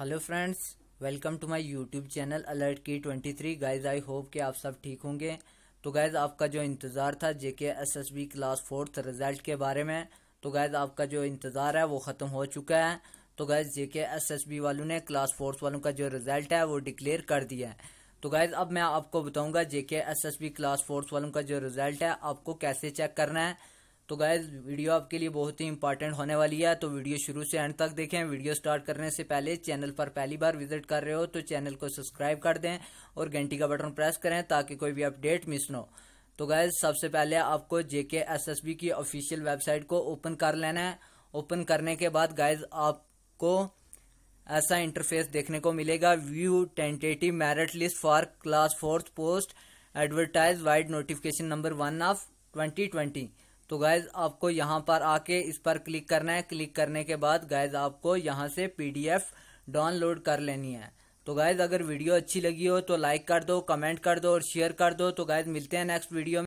hello friends welcome to my YouTube channel alert की 23 guys I hope कि आप सब ठीक होंगे तो गाइस आपका जो इंतज़ार था JK SSB class fourth result के बारे में तो गाइस आपका जो इंतज़ार है वो ख़त्म हो चुका है तो गाइस जेके एसएसबी वालों ने क्लास फोर्थ वालों का जो रिजल्ट है वो डिक्लेयर कर दिया है तो गाइज अब मैं आपको S S B class fourth वालों का जो रिजल्ट है आपको कैसे चेक करना है तो गाइज वीडियो आपके लिए बहुत ही इंपॉर्टेंट होने वाली है तो वीडियो शुरू से एंड तक देखें वीडियो स्टार्ट करने से पहले चैनल पर पहली बार विजिट कर रहे हो तो चैनल को सब्सक्राइब कर दें और घंटी का बटन प्रेस करें ताकि कोई भी अपडेट मिस न हो तो गाइज सबसे पहले आपको जेके एसएसबी की ऑफिशियल वेबसाइट को ओपन कर लेना है ओपन करने के बाद गाइज आपको ऐसा इंटरफेस देखने को मिलेगा view tentative merit list for class fourth post advertise vide notification number one of twenty twenty तो गाइज आपको यहाँ पर आके इस पर क्लिक करना है क्लिक करने के बाद गाइज आपको यहाँ से पीडीएफ डाउनलोड कर लेनी है तो गाइज अगर वीडियो अच्छी लगी हो तो लाइक कर दो कमेंट कर दो और शेयर कर दो तो गाइज मिलते हैं नेक्स्ट वीडियो